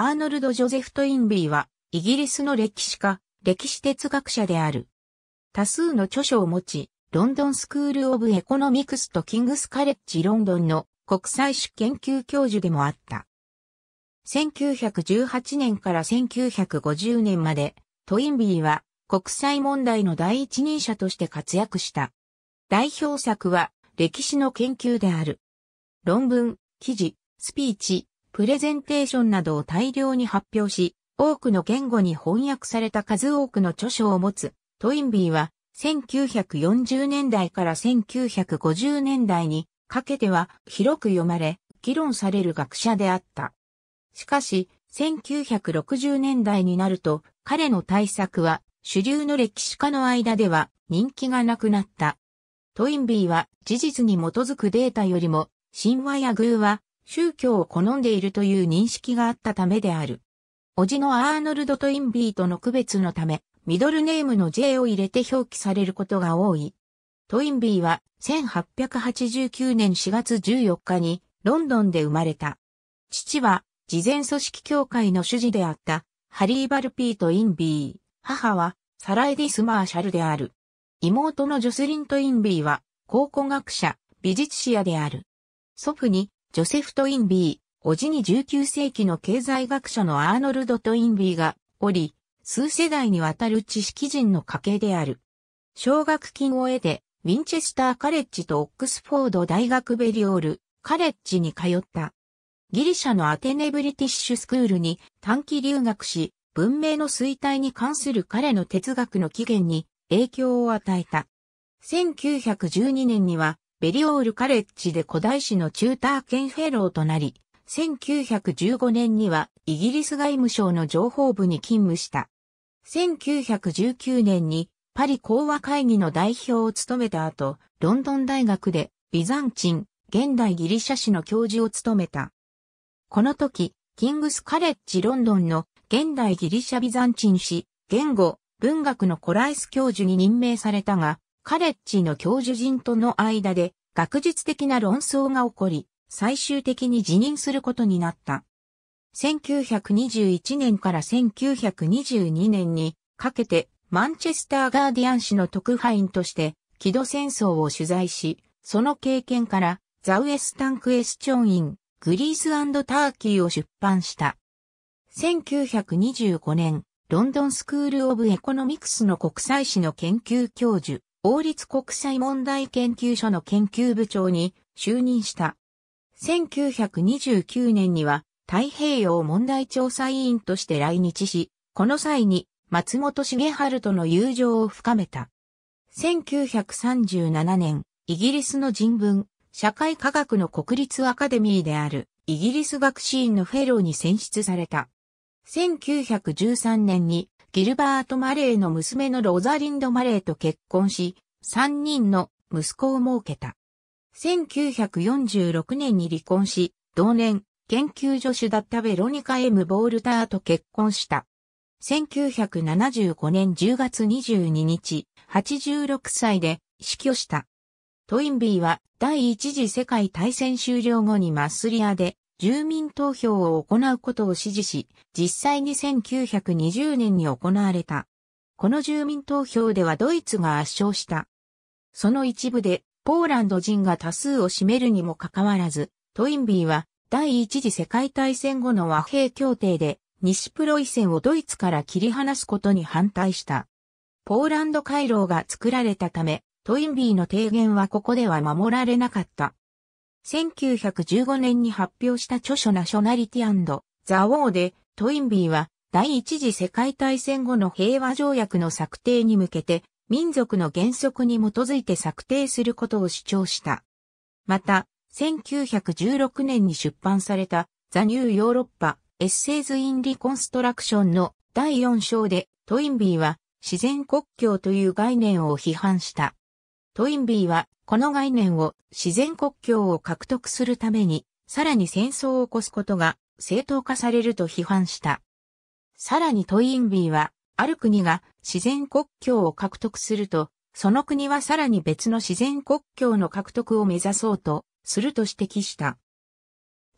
アーノルド・ジョゼフ・トインビーは、イギリスの歴史家、歴史哲学者である。多数の著書を持ち、ロンドンスクール・オブ・エコノミクスとキングス・カレッジ・ロンドンの国際史研究教授でもあった。1918年から1950年まで、トインビーは国際問題の第一人者として活躍した。代表作は歴史の研究である。論文、記事、スピーチ、プレゼンテーションなどを大量に発表し、多くの言語に翻訳された数多くの著書を持つ、トインビーは、1940年代から1950年代にかけては広く読まれ、議論される学者であった。しかし、1960年代になると、彼の対策は、主流の歴史家の間では人気がなくなった。トインビーは事実に基づくデータよりも、神話や偶話、宗教を好んでいるという認識があったためである。叔父のアーノルド・トインビーとの区別のため、ミドルネームの J を入れて表記されることが多い。トインビーは1889年4月14日にロンドンで生まれた。父は事前組織協会の主事であったハリー・バルピート・インビー。母はサラエディス・マーシャルである。妹のジョスリン・トインビーは考古学者、美術史屋である。祖父にジョセフ・トインビー、おじに19世紀の経済学者のアーノルド・トインビーが、おり、数世代にわたる知識人の家系である。奨学金を得て、ウィンチェスター・カレッジとオックスフォード大学ベリオール、カレッジに通った。ギリシャのアテネブリティッシュスクールに短期留学し、文明の衰退に関する彼の哲学の起源に影響を与えた。1912年にはベリオールカレッジで古代史のチューター兼フェローとなり、1915年にはイギリス外務省の情報部に勤務した。1919年にパリ講和会議の代表を務めた後、ロンドン大学でビザンチン、現代ギリシャ史の教授を務めた。この時、キングスカレッジロンドンの現代ギリシャビザンチン史、言語、文学のコライス教授に任命されたが、カレッジの教授陣との間で学術的な論争が起こり、最終的に辞任することになった。1921年から1922年にかけてマンチェスターガーディアン紙の特派員として木戸戦争を取材し、その経験からザウエスタンクエスチョンイングリースターキーを出版した。1925年、ロンドンスクール・オブ・エコノミクスの国際史の研究教授、王立国際問題研究所の研究部長に就任した。1929年には太平洋問題調査委員として来日し、この際に松本茂春との友情を深めた。1937年、イギリスの人文、社会科学の国立アカデミーであるイギリス学士院のフェローに選出された。1913年にギルバート・マレーの娘のロザリンド・マレーと結婚し、3人の息子を設けた。1946年に離婚し、同年、研究助手だったベロニカ・エムボールターと結婚した。1975年10月22日、86歳で死去した。トインビーは第一次世界大戦終了後にマッスリアで住民投票を行うことを指示し、実際に1920年に行われた。この住民投票ではドイツが圧勝した。その一部で、ポーランド人が多数を占めるにもかかわらず、トインビーは第一次世界大戦後の和平協定で西プロイセンをドイツから切り離すことに反対した。ポーランド回廊が作られたため、トインビーの提言はここでは守られなかった。1915年に発表した著書ナショナリティザ・ウォーで、トインビーは第一次世界大戦後の平和条約の策定に向けて、民族の原則に基づいて策定することを主張した。また、1916年に出版された、ザ・ニュー・ヨーロッパ・エッセイズ・イン・リコンストラクションの第4章で、トインビーは自然国境という概念を批判した。トインビーは、この概念を自然国境を獲得するために、さらに戦争を起こすことが正当化されると批判した。さらにトインビーは、ある国が自然国境を獲得すると、その国はさらに別の自然国境の獲得を目指そうとすると指摘した。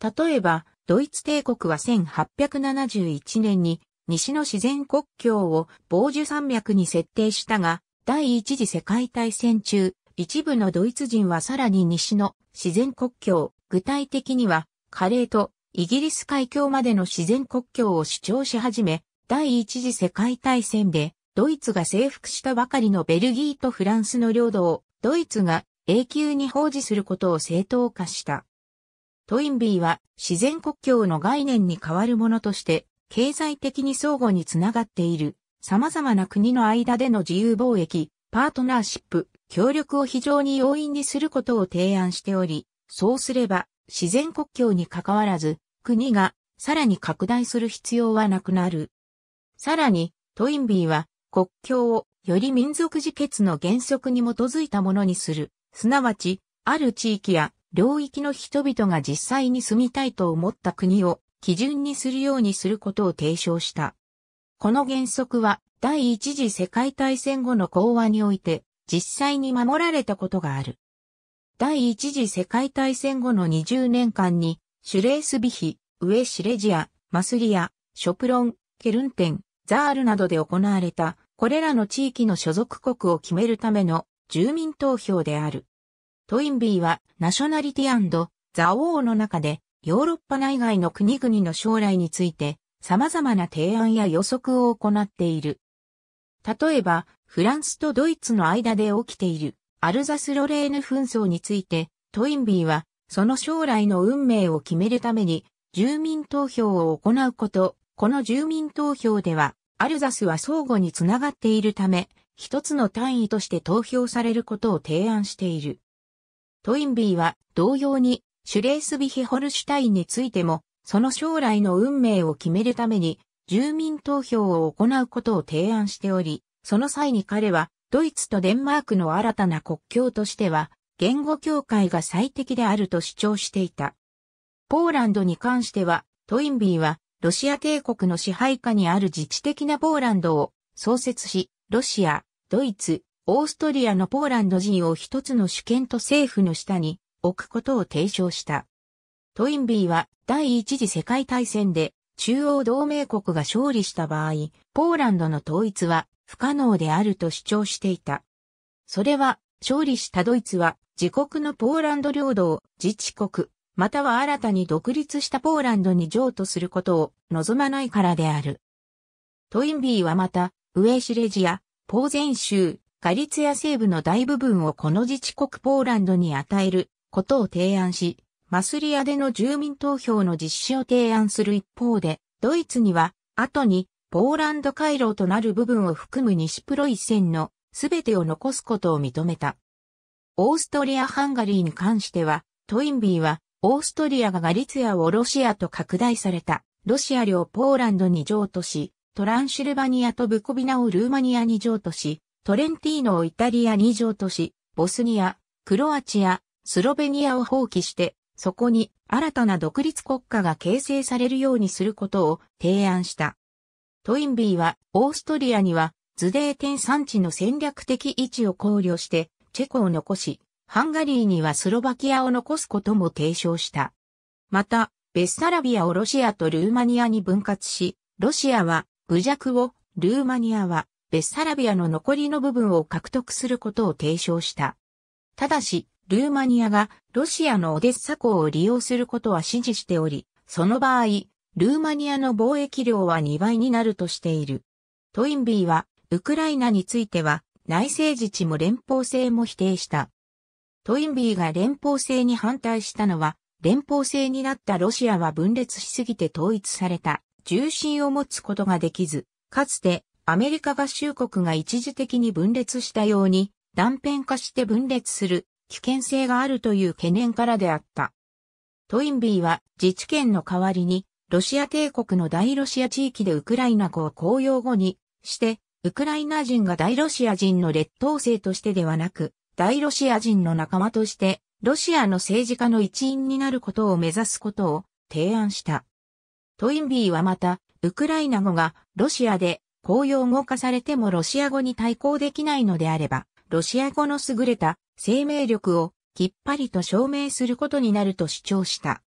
例えば、ドイツ帝国は1871年に西の自然国境を防樹山脈に設定したが、第一次世界大戦中、一部のドイツ人はさらに西の自然国境、具体的には、カレーとイギリス海峡までの自然国境を主張し始め、第一次世界大戦で、ドイツが征服したばかりのベルギーとフランスの領土を、ドイツが永久に放置することを正当化した。トインビーは自然国境の概念に変わるものとして、経済的に相互につながっている様々な国の間での自由貿易、パートナーシップ、協力を非常に容易にすることを提案しており、そうすれば自然国境に関わらず、国がさらに拡大する必要はなくなる。さらに、トインビーは国境をより民族自決の原則に基づいたものにする、すなわち、ある地域や領域の人々が実際に住みたいと思った国を基準にするようにすることを提唱した。この原則は第一次世界大戦後の講和において実際に守られたことがある。第一次世界大戦後の20年間にシュレースビヒ、ウエシレジア、マスリア、ショプロン、ケルンテン、ザールなどで行われたこれらの地域の所属国を決めるための住民投票である。トインビーはナショナリティザ・オーの中でヨーロッパ内外の国々の将来について様々な提案や予測を行っている。例えば、フランスとドイツの間で起きているアルザス・ロレーヌ紛争について、トインビーは、その将来の運命を決めるために、住民投票を行うこと、この住民投票では、アルザスは相互につながっているため、一つの単位として投票されることを提案している。トインビーは、同様に、シュレースビヒホルシュタインについても、その将来の運命を決めるために住民投票を行うことを提案しており、その際に彼はドイツとデンマークの新たな国境としては言語協会が最適であると主張していた。ポーランドに関してはトインビーはロシア帝国の支配下にある自治的なポーランドを創設し、ロシア、ドイツ、オーストリアのポーランド人を一つの主権と政府の下に置くことを提唱した。トインビーは第一次世界大戦で中央同盟国が勝利した場合、ポーランドの統一は不可能であると主張していた。それは、勝利したドイツは自国のポーランド領土を自治国、または新たに独立したポーランドに譲渡することを望まないからである。トインビーはまた、ウエシレジア、ポーゼン州、ガリツヤ西部の大部分をこの自治国ポーランドに与えることを提案し、マスリアでの住民投票の実施を提案する一方で、ドイツには、後に、ポーランド回廊となる部分を含む西プロイセンの全てを残すことを認めた。オーストリア・ハンガリーに関しては、トインビーは、オーストリアがガリツヤをロシアと拡大された、ロシア領ポーランドに譲渡し、トランシルバニアとブコビナをルーマニアに譲渡し、トレンティーノをイタリアに譲渡し、ボスニア、クロアチア、スロベニアを放棄して、そこに新たな独立国家が形成されるようにすることを提案した。トインビーは、オーストリアには、ズデーテン産地の戦略的位置を考慮して、チェコを残し、ハンガリーにはスロバキアを残すことも提唱した。また、ベッサラビアをロシアとルーマニアに分割し、ロシアは、ブジャクを、ルーマニアは、ベッサラビアの残りの部分を獲得することを提唱した。ただし、ルーマニアがロシアのオデッサ港を利用することは支持しており、その場合、ルーマニアの貿易量は2倍になるとしている。トインビーは、ウクライナについては、内政自治も連邦制も否定した。トインビーが連邦制に反対したのは、連邦制になったロシアは分裂しすぎて統一された、重心を持つことができず、かつてアメリカ合衆国が一時的に分裂したように、断片化して分裂する危険性があるという懸念からであった。トインビーは自治権の代わりに、ロシア帝国の大ロシア地域でウクライナ語を公用語にして、ウクライナ人が大ロシア人の劣等生としてではなく、大ロシア人の仲間として、ロシアの政治家の一員になることを目指すことを提案した。トインビーはまた、ウクライナ語がロシアで公用語化されてもロシア語に対抗できないのであれば、ロシア語の優れた生命力をきっぱりと証明することになると主張した。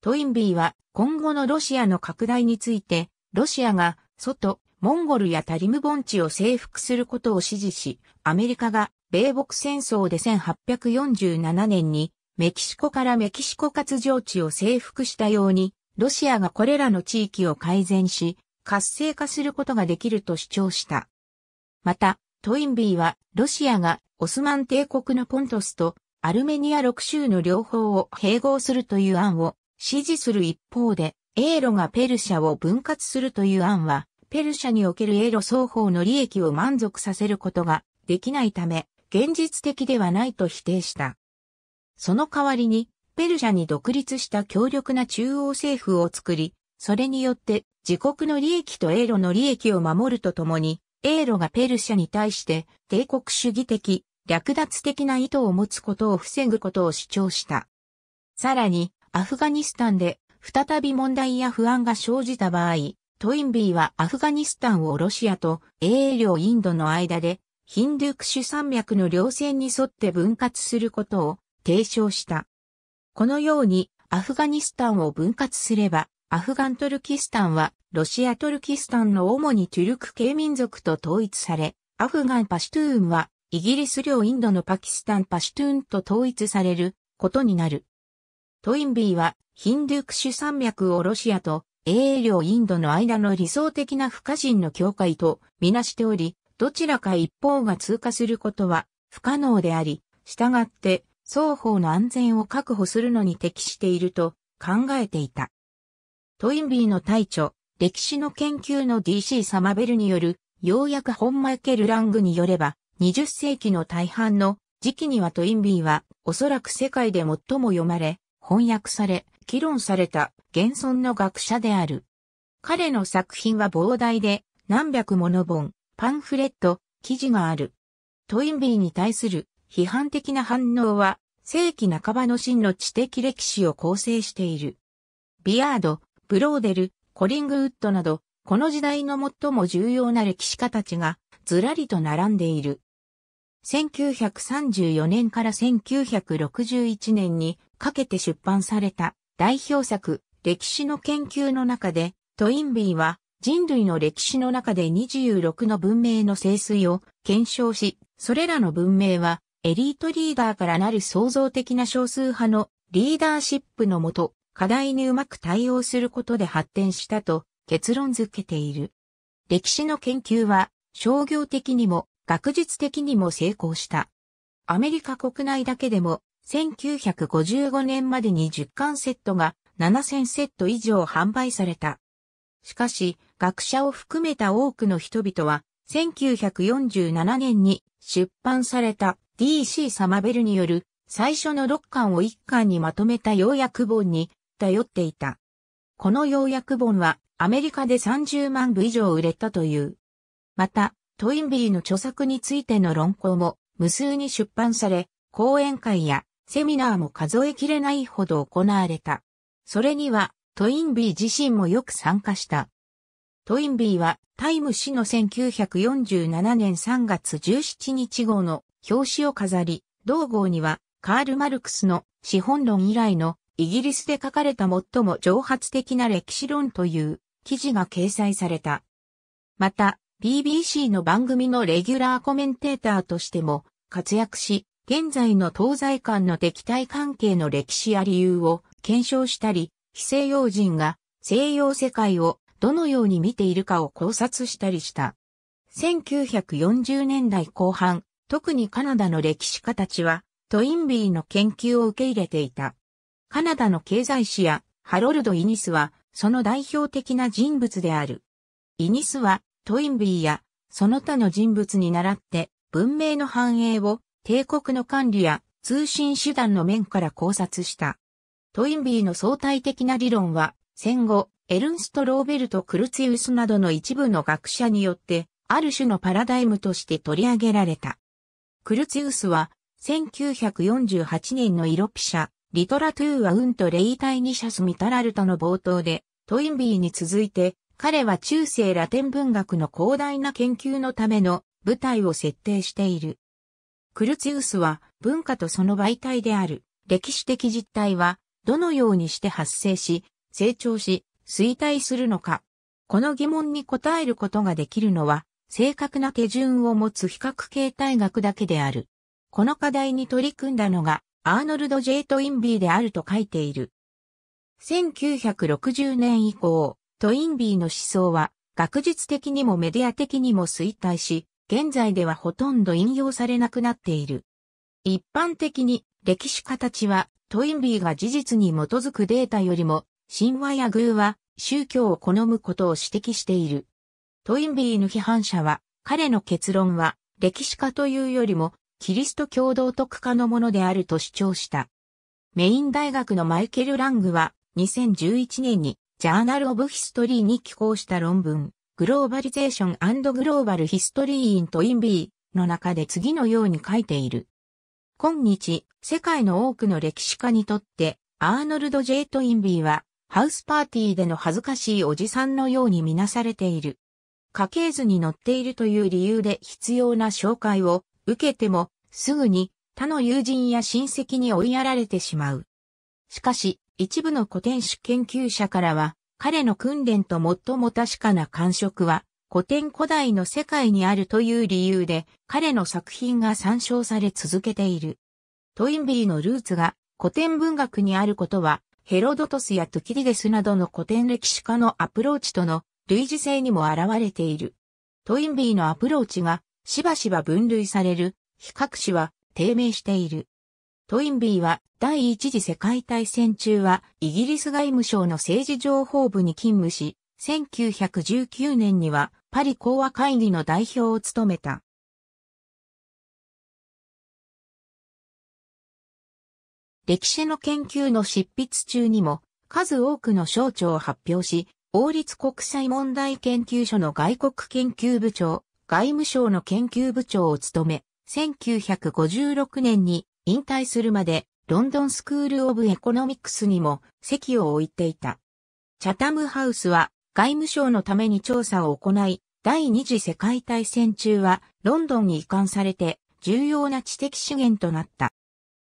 トインビーは今後のロシアの拡大について、ロシアが外、モンゴルやタリム盆地を征服することを支持し、アメリカが米北戦争で1847年にメキシコからメキシコ活上地を征服したように、ロシアがこれらの地域を改善し、活性化することができると主張した。また、トインビーは、ロシアがオスマン帝国のポントスとアルメニア6州の両方を併合するという案を支持する一方で、エーロがペルシャを分割するという案は、ペルシャにおけるエーロ双方の利益を満足させることができないため、現実的ではないと否定した。その代わりに、ペルシャに独立した強力な中央政府を作り、それによって自国の利益とエーロの利益を守るとともに、英ロがペルシャに対して帝国主義的、略奪的な意図を持つことを防ぐことを主張した。さらに、アフガニスタンで再び問題や不安が生じた場合、トインビーはアフガニスタンをロシアと英領インドの間でヒンドゥークシュ山脈の稜線に沿って分割することを提唱した。このようにアフガニスタンを分割すればアフガントルキスタンはロシアトルキスタンの主にトゥルク系民族と統一され、アフガンパシュトゥーンはイギリス領インドのパキスタンパシュトゥーンと統一されることになる。トインビーはヒンドゥークシュ山脈をロシアと英領インドの間の理想的な不可侵の境界とみなしており、どちらか一方が通過することは不可能であり、従って双方の安全を確保するのに適していると考えていた。トインビーの隊長、歴史の研究の DC サマベルによる、ようやく本マイケル・ラングによれば、20世紀の大半の時期にはトインビーは、おそらく世界で最も読まれ、翻訳され、議論された現存の学者である。彼の作品は膨大で、何百もの本、パンフレット、記事がある。トインビーに対する批判的な反応は、世紀半ばの真の知的歴史を構成している。ビアード、ブローデル、コリングウッドなど、この時代の最も重要な歴史家たちがずらりと並んでいる。1934年から1961年にかけて出版された代表作歴史の研究の中でトインビーは人類の歴史の中で26の文明の盛水を検証し、それらの文明はエリートリーダーからなる創造的な少数派のリーダーシップのもと課題にうまく対応することで発展したと結論づけている。歴史の研究は商業的にも学術的にも成功した。アメリカ国内だけでも1955年までに10巻セットが7000セット以上販売された。しかし、学者を含めた多くの人々は、1947年に出版された DC サマベルによる最初の6巻を1巻にまとめた要約本に頼っていた。この要約本はアメリカで30万部以上売れたという。また、トインビーの著作についての論考も無数に出版され、講演会やセミナーも数えきれないほど行われた。それにはトインビー自身もよく参加した。トインビーはタイム誌の1947年3月17日号の表紙を飾り、同号にはカール・マルクスの資本論以来のイギリスで書かれた最も蒸発的な歴史論という記事が掲載された。また、BBC の番組のレギュラーコメンテーターとしても活躍し、現在の東西間の敵対関係の歴史や理由を検証したり、非西洋人が西洋世界をどのように見ているかを考察したりした。1940年代後半、特にカナダの歴史家たちは、トインビーの研究を受け入れていた。カナダの経済誌やハロルド・イニスは、その代表的な人物である。イニスは、トインビーや、その他の人物に倣って、文明の繁栄を、帝国の管理や、通信手段の面から考察した。トインビーの相対的な理論は、戦後、エルンスト・ローベルト・クルツィウスなどの一部の学者によって、ある種のパラダイムとして取り上げられた。クルツィウスは、1948年のイロピシャ、リトラトゥーはウンとレイタイニシャス・ミタラルタの冒頭で、トインビーに続いて、彼は中世ラテン文学の広大な研究のための舞台を設定している。クルツィウスは文化とその媒体である歴史的実態はどのようにして発生し、成長し、衰退するのか。この疑問に答えることができるのは、正確な手順を持つ比較形態学だけである。この課題に取り組んだのが、アーノルド・ジェイ・トインビーであると書いている。1960年以降、トインビーの思想は学術的にもメディア的にも衰退し、現在ではほとんど引用されなくなっている。一般的に歴史家たちはトインビーが事実に基づくデータよりも神話や偶話、宗教を好むことを指摘している。トインビーの批判者は彼の結論は歴史家というよりもキリスト教道徳化のものであると主張した。メイン大学のマイケル・ラングは2011年にジャーナル・オブ・ヒストリーに寄稿した論文、グローバリゼーショングローバル・ヒストリー・イント・イン・ビーの中で次のように書いている。今日、世界の多くの歴史家にとって、アーノルド・ジェイト・インビーは、ハウスパーティーでの恥ずかしいおじさんのようにみなされている。家系図に載っているという理由で必要な紹介を受けても、すぐに他の友人や親戚に追いやられてしまう。しかし、一部の古典史研究者からは、彼の訓練と最も確かな感触は、古典古代の世界にあるという理由で、彼の作品が参照され続けている。トインビーのルーツが古典文学にあることは、ヘロドトスやトゥキリデスなどの古典歴史家のアプローチとの類似性にも現れている。トインビーのアプローチがしばしば分類される、比較詞は低迷している。トインビーは第一次世界大戦中はイギリス外務省の政治情報部に勤務し、1919年にはパリ講和会議の代表を務めた。歴史の研究の執筆中にも数多くの省庁を発表し、王立国際問題研究所の外国研究部長、外務省の研究部長を務め、1956年に引退するまでロンドンスクール・オブ・エコノミクスにも席を置いていた。チャタムハウスは外務省のために調査を行い、第二次世界大戦中はロンドンに移管されて重要な知的資源となった。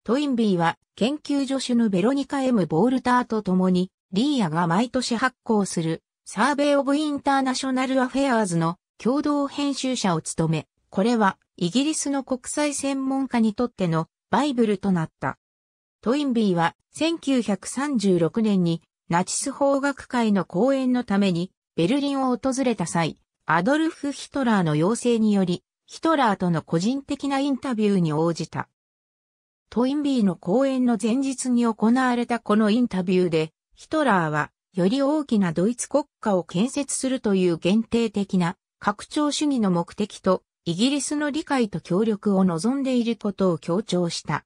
トインビーは研究助手のベロニカ M・ ボールターと共にリーヤが毎年発行するサーベイ・オブ・インターナショナル・アフェアーズの共同編集者を務め、これはイギリスの国際専門家にとってのバイブルとなった。トインビーは1936年にナチス法学会の講演のためにベルリンを訪れた際、アドルフ・ヒトラーの要請により、ヒトラーとの個人的なインタビューに応じた。トインビーの講演の前日に行われたこのインタビューで、ヒトラーは、より大きなドイツ国家を建設するという限定的な拡張主義の目的とイギリスの理解と協力を望んでいることを強調した。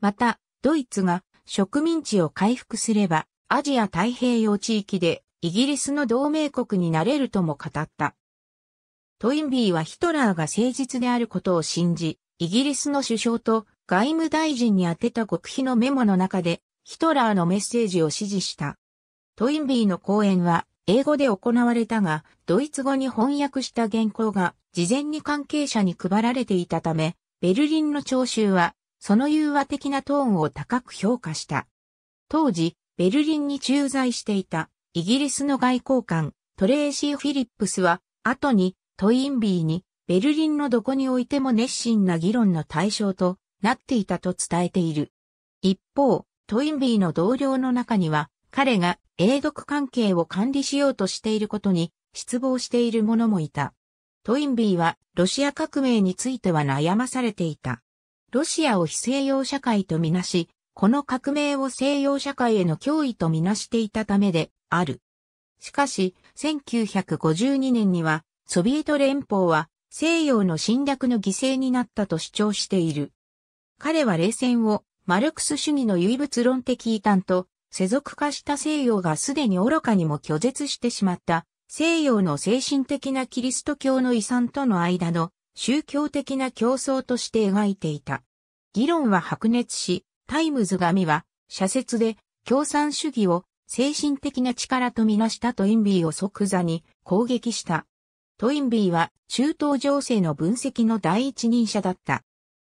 また、ドイツが植民地を回復すれば、アジア太平洋地域でイギリスの同盟国になれるとも語った。トインビーはヒトラーが誠実であることを信じ、イギリスの首相と外務大臣に宛てた極秘のメモの中で、ヒトラーのメッセージを支持した。トインビーの講演は、英語で行われたが、ドイツ語に翻訳した原稿が事前に関係者に配られていたため、ベルリンの聴衆は、その融和的なトーンを高く評価した。当時、ベルリンに駐在していたイギリスの外交官、トレーシー・フィリップスは、後にトインビーに、ベルリンのどこにおいても熱心な議論の対象となっていたと伝えている。一方、トインビーの同僚の中には、彼が英独関係を管理しようとしていることに失望している者もいた。トインビーはロシア革命については悩まされていた。ロシアを非西洋社会とみなし、この革命を西洋社会への脅威とみなしていたためである。しかし、1952年には、ソビエト連邦は西洋の侵略の犠牲になったと主張している。彼は冷戦をマルクス主義の唯物論的異端と世俗化した西洋がすでに愚かにも拒絶してしまった西洋の精神的なキリスト教の遺産との間の宗教的な競争として描いていた。議論は白熱し、タイムズ紙は社説で共産主義を精神的な力とみなしたトインビーを即座に攻撃した。トインビーは中東情勢の分析の第一人者だった。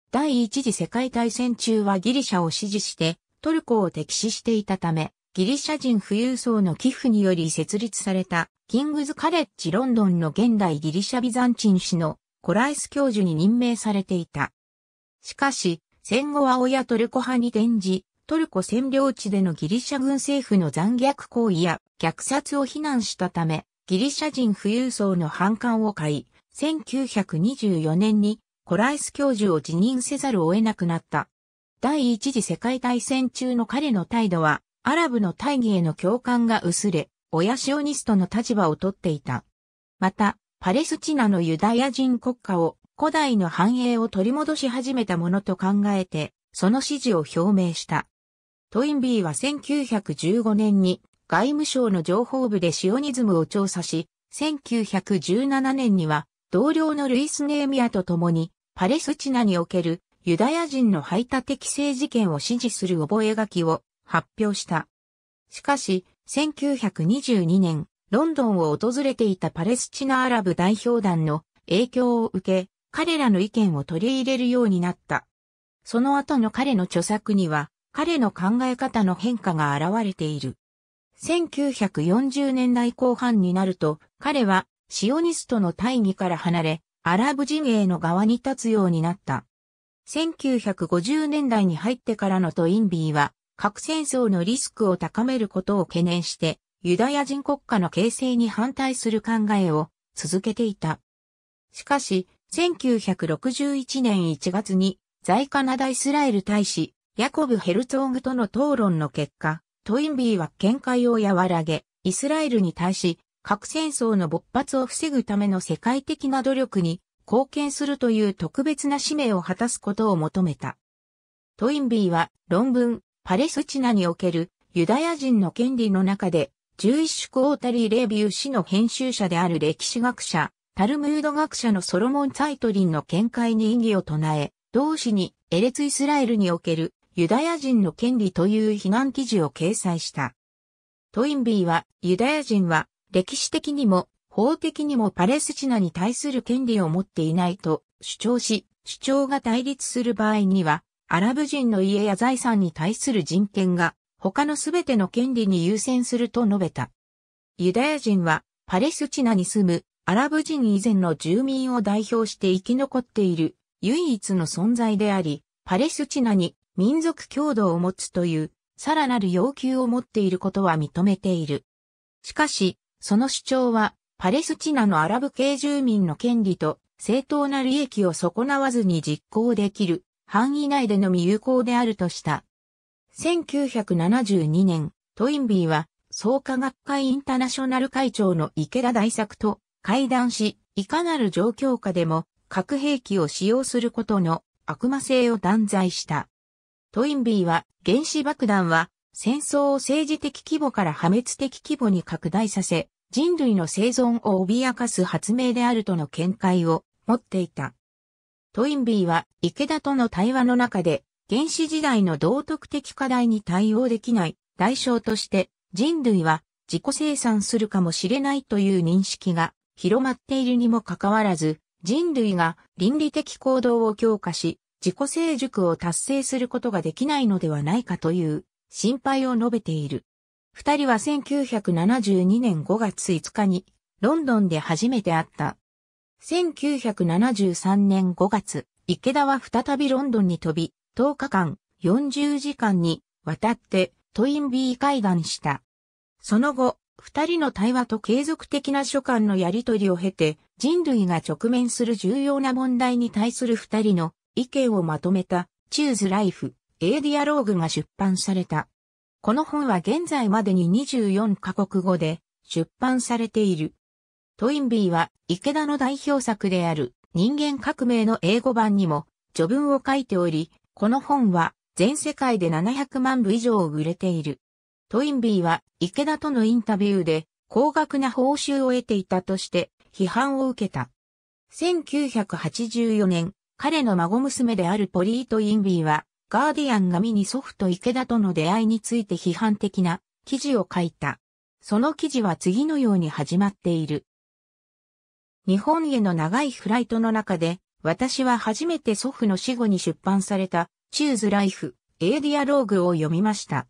第一次世界大戦中はギリシャを支持してトルコを敵視していたため、ギリシャ人富裕層の寄付により設立された、キングズカレッジロンドンの現代ギリシャビザンチン氏のコライス教授に任命されていた。しかし、戦後は親トルコ派に転じ、トルコ占領地でのギリシャ軍政府の残虐行為や虐殺を非難したため、ギリシャ人富裕層の反感を買い、1924年にコライス教授を辞任せざるを得なくなった。第一次世界大戦中の彼の態度は、アラブの大義への共感が薄れ、親シオニストの立場をとっていた。また、パレスチナのユダヤ人国家を古代の繁栄を取り戻し始めたものと考えて、その支持を表明した。トインビーは1915年に外務省の情報部でシオニズムを調査し、1917年には同僚のルイス・ネーミアと共にパレスチナにおけるユダヤ人の排他的政治権を支持する覚書を発表した。しかし、1922年、ロンドンを訪れていたパレスチナアラブ代表団の影響を受け、彼らの意見を取り入れるようになった。その後の彼の著作には、彼の考え方の変化が現れている。1940年代後半になると、彼はシオニストの大義から離れ、アラブ陣営の側に立つようになった。1950年代に入ってからのトインビーは、核戦争のリスクを高めることを懸念して、ユダヤ人国家の形成に反対する考えを続けていた。しかし、1961年1月に、在カナダイスラエル大使、ヤコブ・ヘルツォーグとの討論の結果、トインビーは見解を和らげ、イスラエルに対し、核戦争の勃発を防ぐための世界的な努力に貢献するという特別な使命を果たすことを求めた。トインビーは論文、パレスチナにおけるユダヤ人の権利の中で、11種オータリー・レビュー氏の編集者である歴史学者、タルムード学者のソロモン・サイトリンの見解に異議を唱え、同氏にエレツ・イスラエルにおけるユダヤ人の権利という非難記事を掲載した。トインビーはユダヤ人は歴史的にも法的にもパレスチナに対する権利を持っていないと主張し、主張が対立する場合には、アラブ人の家や財産に対する人権が、他のすべての権利に優先すると述べた。ユダヤ人は、パレスチナに住むアラブ人以前の住民を代表して生き残っている唯一の存在であり、パレスチナに民族共同を持つというさらなる要求を持っていることは認めている。しかし、その主張はパレスチナのアラブ系住民の権利と正当な利益を損なわずに実行できる範囲内でのみ有効であるとした。1972年、トインビーは創価学会インターナショナル会長の池田大作と会談し、いかなる状況下でも核兵器を使用することの悪魔性を断罪した。トインビーは原子爆弾は戦争を政治的規模から破滅的規模に拡大させ、人類の生存を脅かす発明であるとの見解を持っていた。トインビーは池田との対話の中で原始時代の道徳的課題に対応できない代償として人類は自己生産するかもしれないという認識が広まっているにもかかわらず人類が倫理的行動を強化し自己成熟を達成することができないのではないかという心配を述べている。二人は1972年5月5日にロンドンで初めて会った。1973年5月、池田は再びロンドンに飛び、10日間、40時間にわたってトインビー会談した。その後、二人の対話と継続的な書簡のやり取りを経て、人類が直面する重要な問題に対する二人の意見をまとめた、チューズライフ、エーディアローグが出版された。この本は現在までに24カ国語で出版されている。トインビーは池田の代表作である人間革命の英語版にも序文を書いており、この本は全世界で700万部以上売れている。トインビーは池田とのインタビューで高額な報酬を得ていたとして批判を受けた。1984年、彼の孫娘であるポリート・インビーはガーディアンがミニソフト池田との出会いについて批判的な記事を書いた。その記事は次のように始まっている。日本への長いフライトの中で、私は初めて祖父の死後に出版された、チューズライフ、エーディアローグを読みました。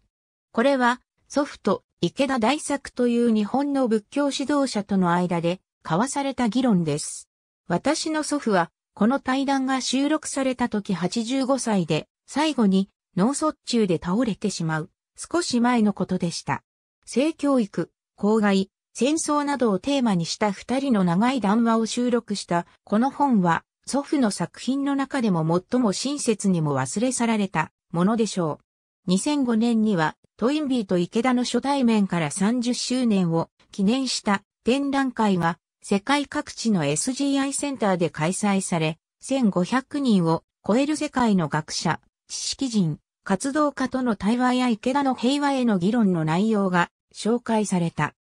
これは、祖父と池田大作という日本の仏教指導者との間で交わされた議論です。私の祖父は、この対談が収録された時85歳で、最後に脳卒中で倒れてしまう、少し前のことでした。性教育、公害、戦争などをテーマにした二人の長い談話を収録したこの本は祖父の作品の中でも最も親切にも忘れ去られたものでしょう。2005年にはトインビーと池田の初対面から30周年を記念した展覧会が世界各地の SGI センターで開催され1500人を超える世界の学者、知識人、活動家との対話や池田の平和への議論の内容が紹介された。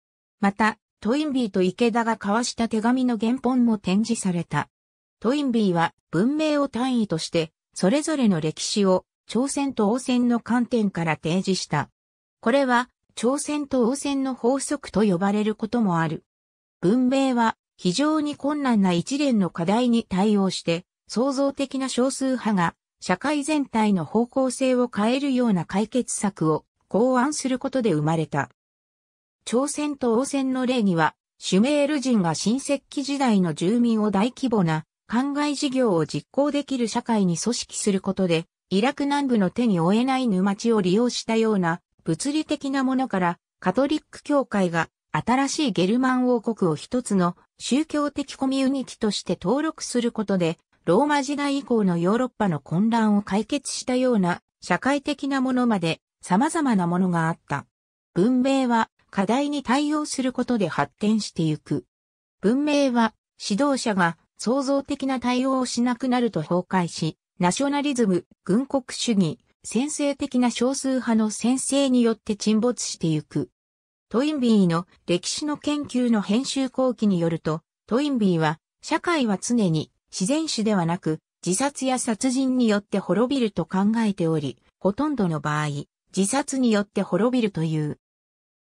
また、トインビーと池田が交わした手紙の原本も展示された。トインビーは文明を単位として、それぞれの歴史を朝鮮と王戦の観点から提示した。これは朝鮮と王戦の法則と呼ばれることもある。文明は非常に困難な一連の課題に対応して、創造的な少数派が社会全体の方向性を変えるような解決策を考案することで生まれた。朝鮮と応戦の例には、シュメール人が新石器時代の住民を大規模な灌漑事業を実行できる社会に組織することで、イラク南部の手に負えない沼地を利用したような物理的なものからカトリック教会が新しいゲルマン王国を一つの宗教的コミュニティとして登録することでローマ時代以降のヨーロッパの混乱を解決したような社会的なものまで様々なものがあった。文明は課題に対応することで発展してゆく。文明は指導者が創造的な対応をしなくなると崩壊し、ナショナリズム、軍国主義、先制的な少数派の先制によって沈没してゆく。トインビーの歴史の研究の編集後期によると、トインビーは社会は常に自然死ではなく、自殺や殺人によって滅びると考えており、ほとんどの場合、自殺によって滅びるという。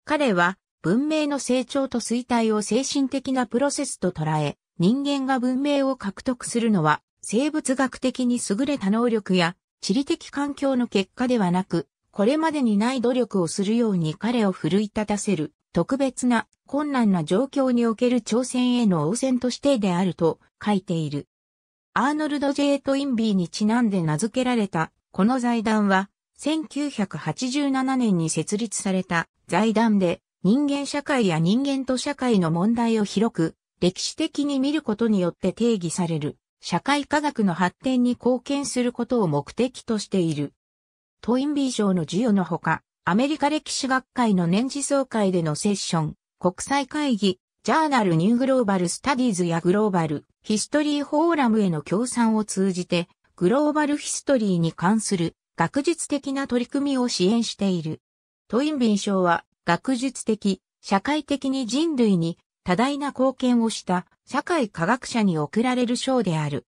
彼は、文明の成長と衰退を精神的なプロセスと捉え、人間が文明を獲得するのは、生物学的に優れた能力や、地理的環境の結果ではなく、これまでにない努力をするように彼を奮い立たせる、特別な、困難な状況における挑戦への応戦としてであると書いている。アーノルド・ J・ トインビーにちなんで名付けられた、この財団は、1987年に設立された財団で、人間社会や人間と社会の問題を広く、歴史的に見ることによって定義される、社会科学の発展に貢献することを目的としている。トインビー賞の授与のほか、アメリカ歴史学会の年次総会でのセッション、国際会議、ジャーナルニューグローバルスタディーズやグローバルヒストリーフォーラムへの協賛を通じて、グローバルヒストリーに関する学術的な取り組みを支援している。トインビン賞は学術的、社会的に人類に多大な貢献をした社会科学者に贈られる賞である。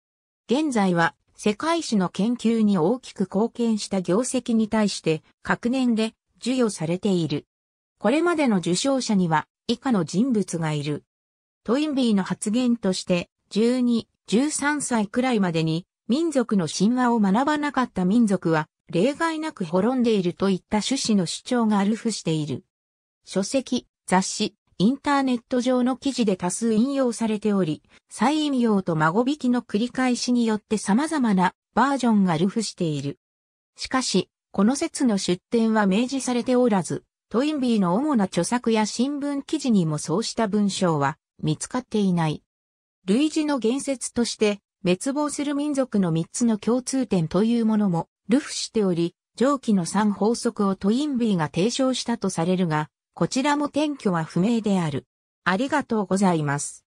現在は世界史の研究に大きく貢献した業績に対して各年で授与されている。これまでの受賞者には以下の人物がいる。トインビーの発言として、12、13歳くらいまでに民族の神話を学ばなかった民族は、例外なく滅んでいるといった趣旨の主張があるフしている。書籍、雑誌、インターネット上の記事で多数引用されており、再引用と孫引きの繰り返しによって様々なバージョンがるフしている。しかし、この説の出典は明示されておらず、トインビーの主な著作や新聞記事にもそうした文章は見つかっていない。類似の言説として、滅亡する民族の3つの共通点というものも、ルフしており、上記の3法則をトインビーが提唱したとされるが、こちらも転居は不明である。ありがとうございます。